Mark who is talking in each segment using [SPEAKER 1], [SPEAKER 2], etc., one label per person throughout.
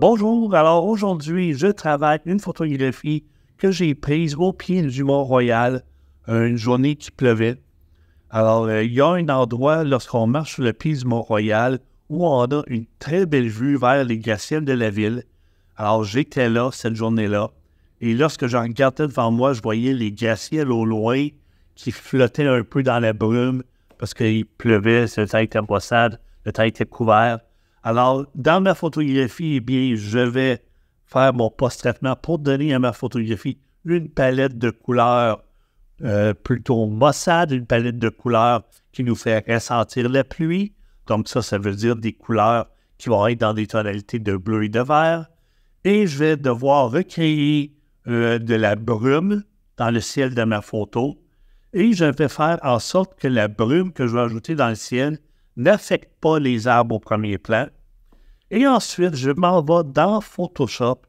[SPEAKER 1] Bonjour, alors aujourd'hui, je travaille une photographie que j'ai prise au pied du Mont-Royal, une journée qui pleuvait. Alors, euh, il y a un endroit lorsqu'on marche sur le pied du Mont-Royal où on a une très belle vue vers les glaciers de la ville. Alors, j'étais là cette journée-là. Et lorsque j'en regardais devant moi, je voyais les glaciers au loin qui flottaient un peu dans la brume parce qu'il pleuvait, le temps était le temps était couvert. Alors, dans ma photographie, eh bien, je vais faire mon post-traitement pour donner à ma photographie une palette de couleurs euh, plutôt maussade, une palette de couleurs qui nous fait ressentir la pluie. Donc ça, ça veut dire des couleurs qui vont être dans des tonalités de bleu et de vert. Et je vais devoir recréer euh, de la brume dans le ciel de ma photo. Et je vais faire en sorte que la brume que je vais ajouter dans le ciel n'affecte pas les arbres au premier plan, et ensuite, je m'en vais dans Photoshop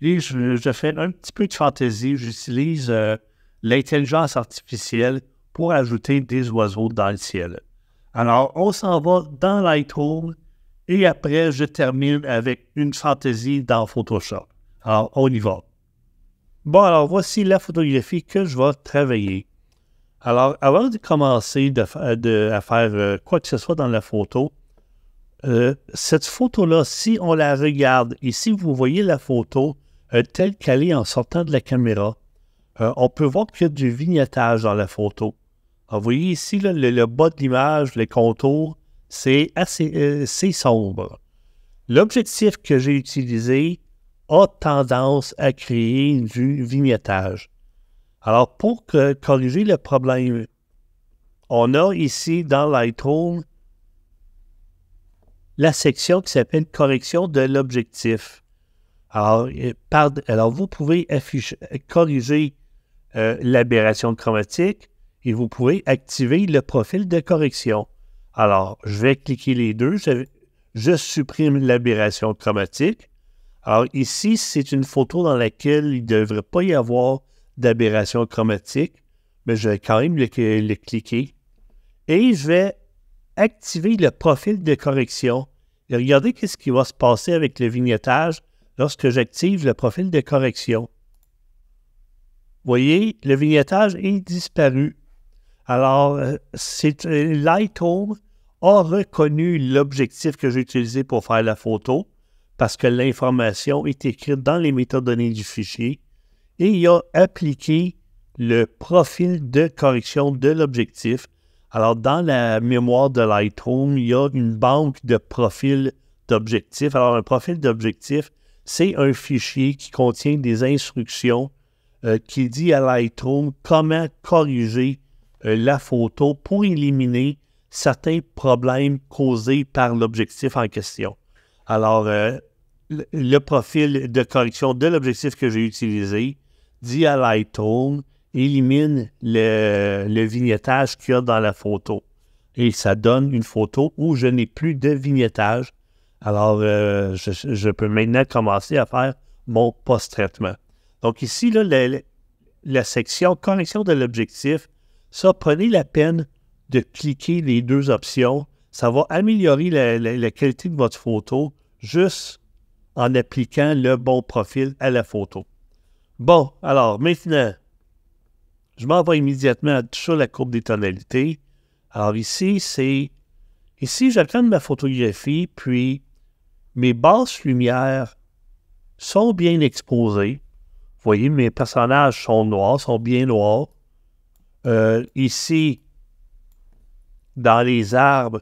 [SPEAKER 1] et je, fais un petit peu de fantaisie. J'utilise euh, l'intelligence artificielle pour ajouter des oiseaux dans le ciel. Alors, on s'en va dans Lightroom et après, je termine avec une fantaisie dans Photoshop. Alors, on y va. Bon, alors voici la photographie que je vais travailler. Alors, avant de commencer de, à faire euh, quoi que ce soit dans la photo, euh, cette photo-là, si on la regarde ici vous voyez la photo euh, telle qu'elle est en sortant de la caméra, euh, on peut voir qu'il y a du vignettage dans la photo. vous voyez ici le, bas de l'image, les contours, c'est assez sombre. L'objectif que j'ai utilisé a tendance à créer du vignettage. Alors, pour corriger le problème, on a ici dans Lightroom la section qui s'appelle correction de l'objectif. Alors, euh, par, alors, vous pouvez corriger euh, l'aberration chromatique et vous pouvez activer le profil de correction. Alors, je vais cliquer les deux. Je, supprime l'aberration chromatique. Alors ici, c'est une photo dans laquelle il ne devrait pas y avoir d'aberration chromatique, mais je vais quand même le cliquer. Et je vais activer le profil de correction et regardez ce qui va se passer avec le vignettage lorsque j'active le profil de correction. Voyez, le vignettage est disparu. Alors, euh, euh, Lightroom a reconnu l'objectif que j'ai utilisé pour faire la photo parce que l'information est écrite dans les métadonnées du fichier et il a appliqué le profil de correction de l'objectif alors, dans la mémoire de Lightroom, il y a une banque de profils d'objectifs. Alors, un profil d'objectif, c'est un fichier qui contient des instructions euh, qui dit à Lightroom comment corriger euh, la photo pour éliminer certains problèmes causés par l'objectif en question. Alors, euh, le profil de correction de l'objectif que j'ai utilisé dit à Lightroom élimine le, le vignettage qu'il y a dans la photo. Et ça donne une photo où je n'ai plus de vignettage. Alors, euh, je, peux maintenant commencer à faire mon post-traitement. Donc ici, là, la, section correction de l'objectif, ça, prenez la peine de cliquer les deux options. Ça va améliorer la qualité de votre photo juste en appliquant le bon profil à la photo. Bon, alors maintenant, je m'en vais immédiatement sur la courbe des tonalités. Alors ici, c'est... Ici, j'attends ma photographie, puis mes basses lumières sont bien exposées. Vous voyez, mes personnages sont noirs, sont bien noirs. Euh, ici, dans les arbres,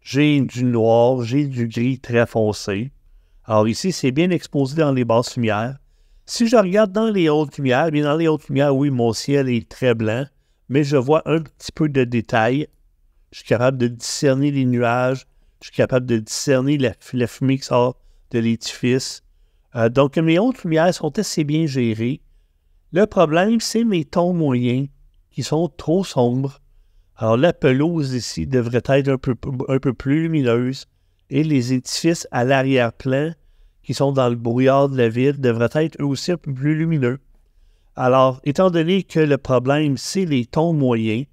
[SPEAKER 1] j'ai du noir, j'ai du gris très foncé. Alors ici, c'est bien exposé dans les basses lumières. Si je regarde dans les hautes lumières, bien dans les hautes lumières, oui, mon ciel est très blanc, mais je vois un petit peu de détails. Je suis capable de discerner les nuages. Je suis capable de discerner la, fumée qui sort de l'édifice. Euh, donc, mes hautes lumières sont assez bien gérées. Le problème, c'est mes tons moyens qui sont trop sombres. Alors, la pelouse ici devrait être un peu, un peu plus lumineuse et les édifices à l'arrière-plan qui sont dans le brouillard de la ville devraient être eux aussi plus lumineux. Alors, étant donné que le problème, c'est les tons moyens,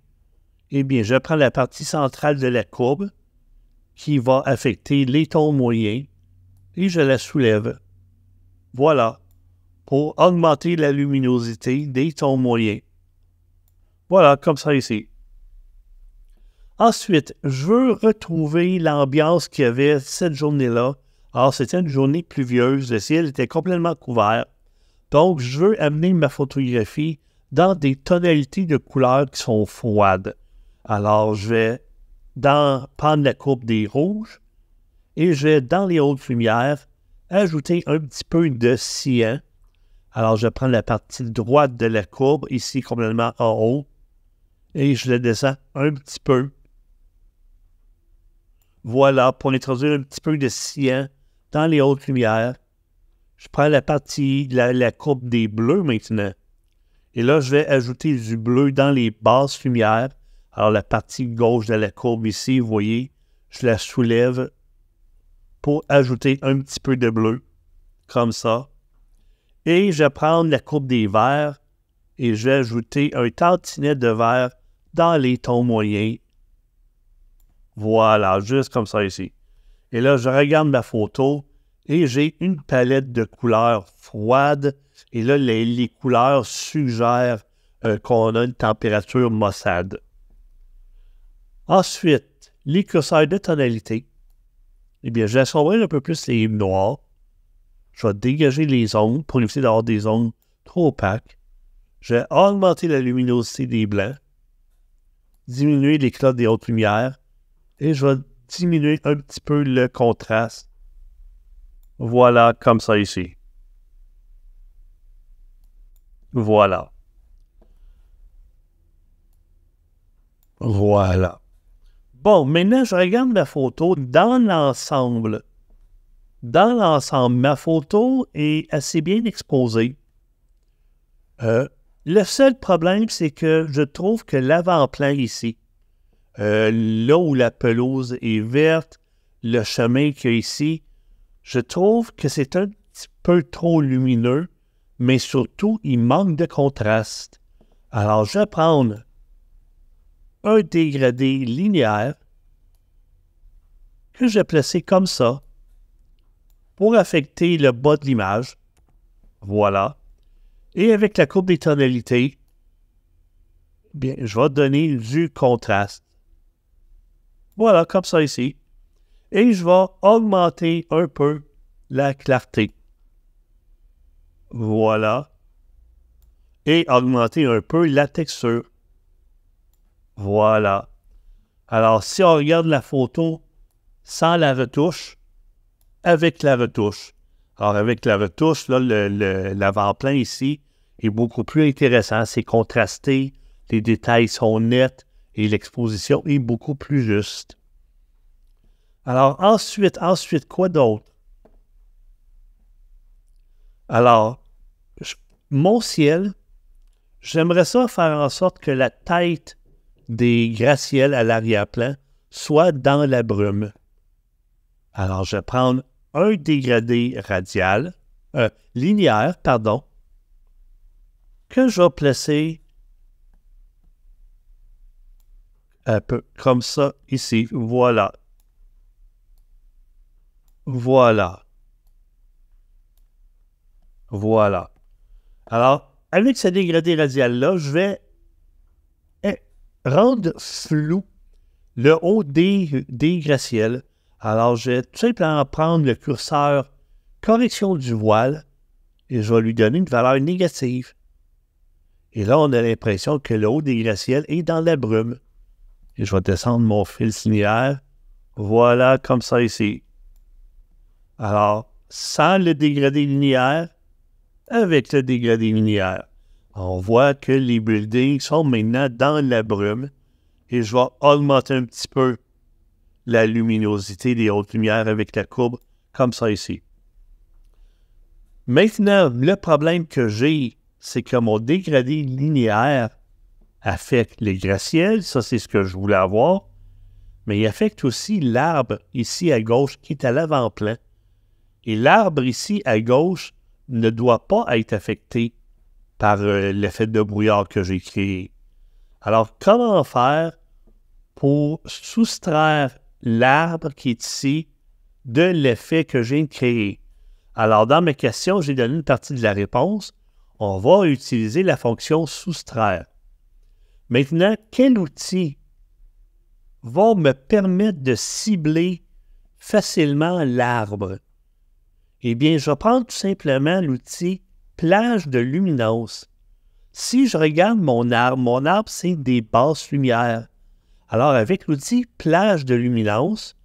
[SPEAKER 1] eh bien, je prends la partie centrale de la courbe qui va affecter les tons moyens et je la soulève. Voilà, pour augmenter la luminosité des tons moyens. Voilà, comme ça ici. Ensuite, je veux retrouver l'ambiance qu'il y avait cette journée-là alors, c'était une journée pluvieuse, le ciel était complètement couvert. Donc, je veux amener ma photographie dans des tonalités de couleurs qui sont froides. Alors, je vais dans, prendre la courbe des rouges et je vais dans les hautes lumières ajouter un petit peu de cyan. Alors, je prends la partie droite de la courbe, ici complètement en haut, et je la descends un petit peu. Voilà, pour introduire un petit peu de cyan dans les hautes lumières, Je prends la partie, la, la courbe des bleus maintenant. Et là, je vais ajouter du bleu dans les basses lumières. Alors, la partie gauche de la courbe ici, vous voyez, je la soulève pour ajouter un petit peu de bleu, comme ça. Et je vais prendre la courbe des verts et je vais ajouter un tantinet de vert dans les tons moyens. Voilà, juste comme ça ici. Et là, je regarde ma photo et j'ai une palette de couleurs froides. Et là, les, couleurs suggèrent euh, qu'on a une température maussade. Ensuite, les curseurs de tonalité. Eh bien, je un peu plus les noirs. Je vais dégager les ondes pour éviter d'avoir des ondes trop opaques. Je vais augmenter la luminosité des blancs, diminuer l'éclat des hautes lumières et je vais diminuer un petit peu le contraste. Voilà, comme ça ici. Voilà. Voilà. Bon, maintenant, je regarde ma photo dans l'ensemble. Dans l'ensemble, ma photo est assez bien exposée. Euh, le seul problème, c'est que je trouve que l'avant-plan ici, euh, là où la pelouse est verte, le chemin qu'il y a ici, je trouve que c'est un petit peu trop lumineux, mais surtout, il manque de contraste. Alors, je vais prendre un dégradé linéaire que je vais placer comme ça pour affecter le bas de l'image. Voilà. Et avec la courbe des tonalités, bien, je vais donner du contraste. Voilà, comme ça ici. Et je vais augmenter un peu la clarté. Voilà. Et augmenter un peu la texture. Voilà. Alors, si on regarde la photo sans la retouche, avec la retouche. Alors, avec la retouche, l'avant-plan ici est beaucoup plus intéressant. C'est contrasté, les détails sont nets, et l'exposition est beaucoup plus juste. Alors ensuite, ensuite, quoi d'autre? Alors, mon ciel, j'aimerais ça faire en sorte que la tête des gratte-ciels à l'arrière-plan soit dans la brume. Alors, je vais prendre un dégradé radial, euh, linéaire, pardon, que je vais placer un peu comme ça ici. Voilà. Voilà. Voilà. Alors, avec ce dégradé radial-là, je vais eh, rendre flou le haut des, des Alors, je vais tout simplement prendre le curseur correction du voile et je vais lui donner une valeur négative. Et là, on a l'impression que le haut des est dans la brume. Et je vais descendre mon fil linéaire. Voilà, comme ça ici. Alors, sans le dégradé linéaire, avec le dégradé linéaire, on voit que les buildings sont maintenant dans la brume. Et je vais augmenter un petit peu la luminosité des hautes lumières avec la courbe, comme ça ici. Maintenant, le problème que j'ai, c'est que mon dégradé linéaire affecte les gratte ça c'est ce que je voulais avoir, mais il affecte aussi l'arbre ici à gauche qui est à l'avant-plan. Et l'arbre ici à gauche ne doit pas être affecté par euh, l'effet de brouillard que j'ai créé. Alors comment faire pour soustraire l'arbre qui est ici de l'effet que j'ai créé? Alors dans mes questions, j'ai donné une partie de la réponse. On va utiliser la fonction soustraire. Maintenant, quel outil va me permettre de cibler facilement l'arbre? Eh bien, je prends tout simplement l'outil plage de luminance. Si je regarde mon arbre, mon arbre, c'est des basses lumières. Alors, avec l'outil plage de luminance,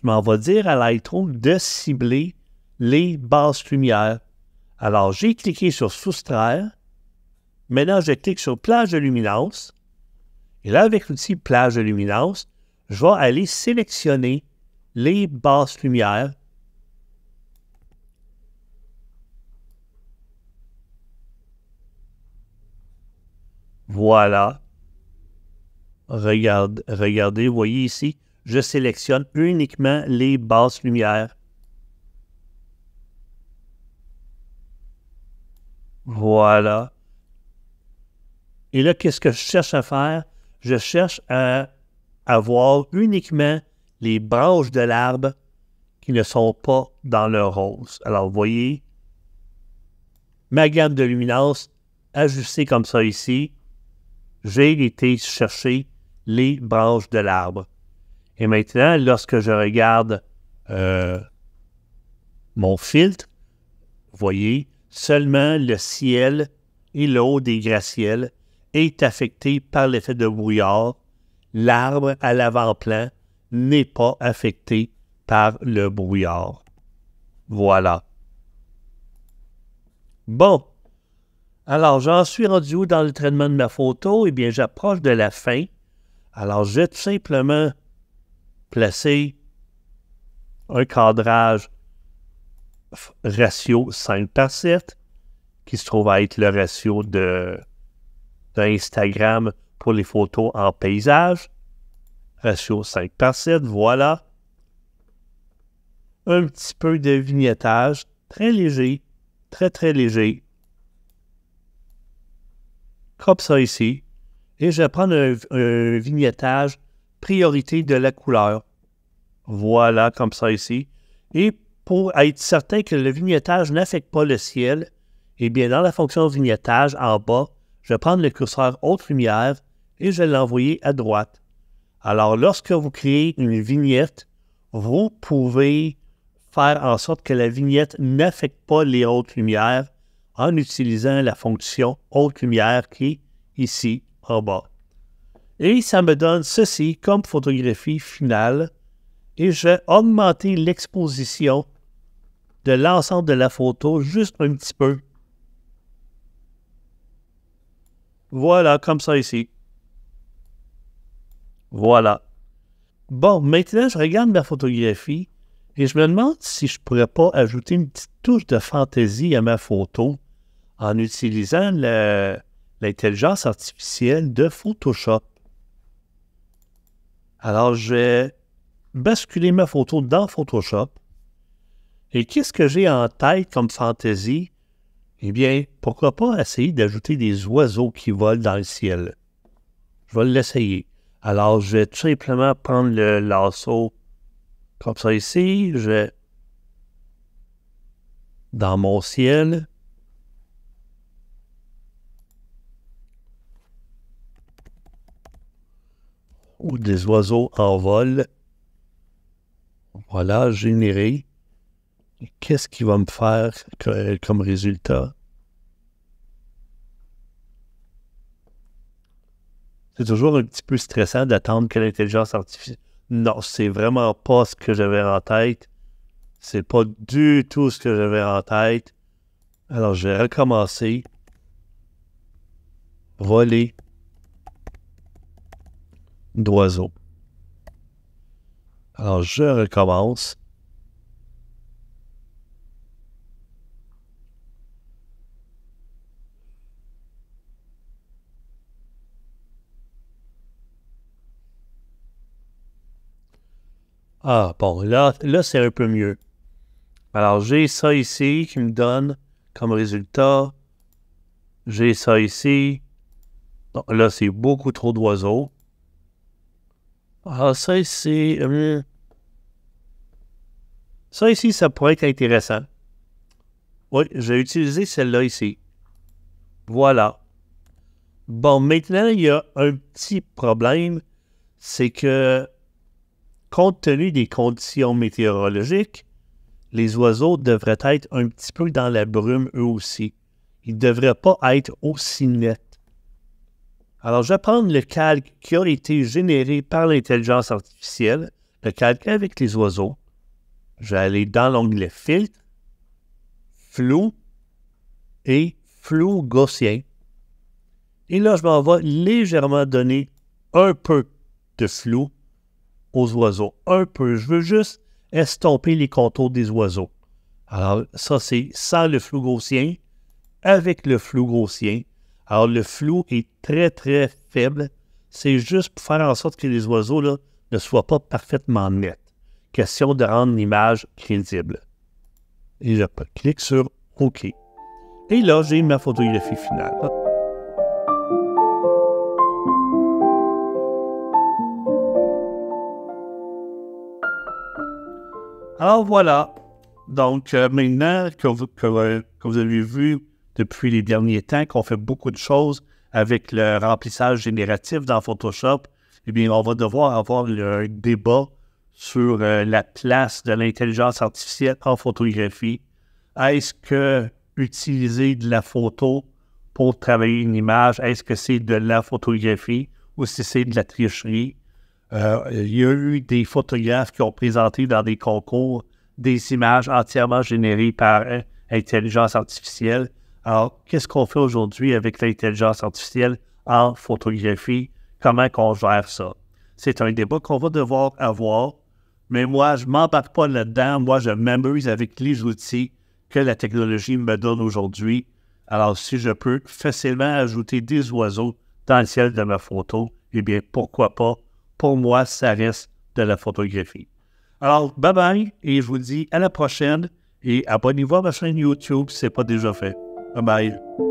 [SPEAKER 1] je m'en vais dire à Lightroom de cibler les basses lumières. Alors, j'ai cliqué sur soustraire. Maintenant, je clique sur plage de luminance. Et là, avec l'outil plage de luminance, je vais aller sélectionner les basses lumières Voilà. Regarde, regardez, vous voyez ici, je sélectionne uniquement les basses lumières. Voilà. Et là, qu'est-ce que je cherche à faire? je cherche à avoir uniquement les branches de l'arbre qui ne sont pas dans le rose. Alors, vous voyez, ma gamme de luminance ajustée comme ça ici, j'ai été chercher les branches de l'arbre. Et maintenant, lorsque je regarde euh, mon filtre, vous voyez, seulement le ciel et l'eau des gratte-ciels est affecté par l'effet de brouillard, l'arbre à l'avant-plan n'est pas affecté par le brouillard. Voilà. Bon. Alors, j'en suis rendu où dans le traitement de ma photo? Eh bien, j'approche de la fin. Alors, j'ai tout simplement placé un cadrage ratio 5 par 7 qui se trouve à être le ratio de D'Instagram pour les photos en paysage. Ratio 5 par 7, voilà. Un petit peu de vignettage, très léger, très très léger. Comme ça ici. Et je vais prendre un, vignettage priorité de la couleur. Voilà, comme ça ici. Et pour être certain que le vignettage n'affecte pas le ciel, eh bien, dans la fonction vignettage, en bas, je vais prendre le curseur haute lumière et je vais l'envoyer à droite. Alors, lorsque vous créez une vignette, vous pouvez faire en sorte que la vignette n'affecte pas les hautes lumières en utilisant la fonction haute lumière qui est ici en bas. Et ça me donne ceci comme photographie finale et je vais augmenter l'exposition de l'ensemble de la photo juste un petit peu Voilà, comme ça ici. Voilà. Bon, maintenant, je regarde ma photographie et je me demande si je pourrais pas ajouter une petite touche de fantaisie à ma photo en utilisant l'intelligence artificielle de Photoshop. Alors, je vais basculer ma photo dans Photoshop. Et qu'est-ce que j'ai en tête comme fantaisie? eh bien, pourquoi pas essayer d'ajouter des oiseaux qui volent dans le ciel? Je vais l'essayer. Alors, je vais tout simplement prendre le lasso comme ça ici. Je vais dans mon ciel. Ou des oiseaux en vol. Voilà, généré qu'est-ce qui va me faire comme résultat? C'est toujours un petit peu stressant d'attendre que l'intelligence artificielle. Non, c'est vraiment pas ce que j'avais en tête. C'est pas du tout ce que j'avais en tête. Alors, je vais recommencer. Voler d'oiseaux. Alors, je recommence. Ah, bon, là, là c'est un peu mieux. Alors, j'ai ça ici qui me donne comme résultat. J'ai ça ici. Donc là, c'est beaucoup trop d'oiseaux. Alors, ah, ça ici... Hum. ça ici, ça pourrait être intéressant. Oui, j'ai utilisé celle-là ici. Voilà. Bon, maintenant, il y a un petit problème. C'est que compte tenu des conditions météorologiques, les oiseaux devraient être un petit peu dans la brume eux aussi. Ils ne devraient pas être aussi nets. Alors, je vais prendre le calque qui a été généré par l'intelligence artificielle, le calque avec les oiseaux. Je vais aller dans l'onglet Filtre, Flou et Flou gaussien. Et là, je m'en vais légèrement donner un peu de flou aux oiseaux. Un peu, je veux juste estomper les contours des oiseaux. Alors, ça, c'est sans le flou gaussien, avec le flou gaussien. Alors, le flou est très, très faible. C'est juste pour faire en sorte que les oiseaux là, ne soient pas parfaitement nets. Question de rendre l'image crédible. Et je clique sur OK. Et là, j'ai ma photographie finale. Alors voilà. Donc euh, maintenant que vous, que, euh, avez vu depuis les derniers temps qu'on fait beaucoup de choses avec le remplissage génératif dans Photoshop, eh bien on va devoir avoir le débat sur euh, la place de l'intelligence artificielle en photographie. Est-ce que utiliser de la photo pour travailler une image, est-ce que c'est de la photographie ou si c'est de la tricherie? Euh, il y a eu des photographes qui ont présenté dans des concours des images entièrement générées par euh, intelligence artificielle. Alors, qu'est-ce qu'on fait aujourd'hui avec l'intelligence artificielle en photographie? Comment on gère ça? C'est un débat qu'on va devoir avoir, mais moi, je ne m'embarque pas là-dedans. Moi, je m'amuse avec les outils que la technologie me donne aujourd'hui. Alors, si je peux facilement ajouter des oiseaux dans le ciel de ma photo, eh bien, pourquoi pas pour moi, ça reste de la photographie. Alors, bye bye et je vous dis à la prochaine et abonnez-vous à ma chaîne YouTube si ce n'est pas déjà fait. Bye bye.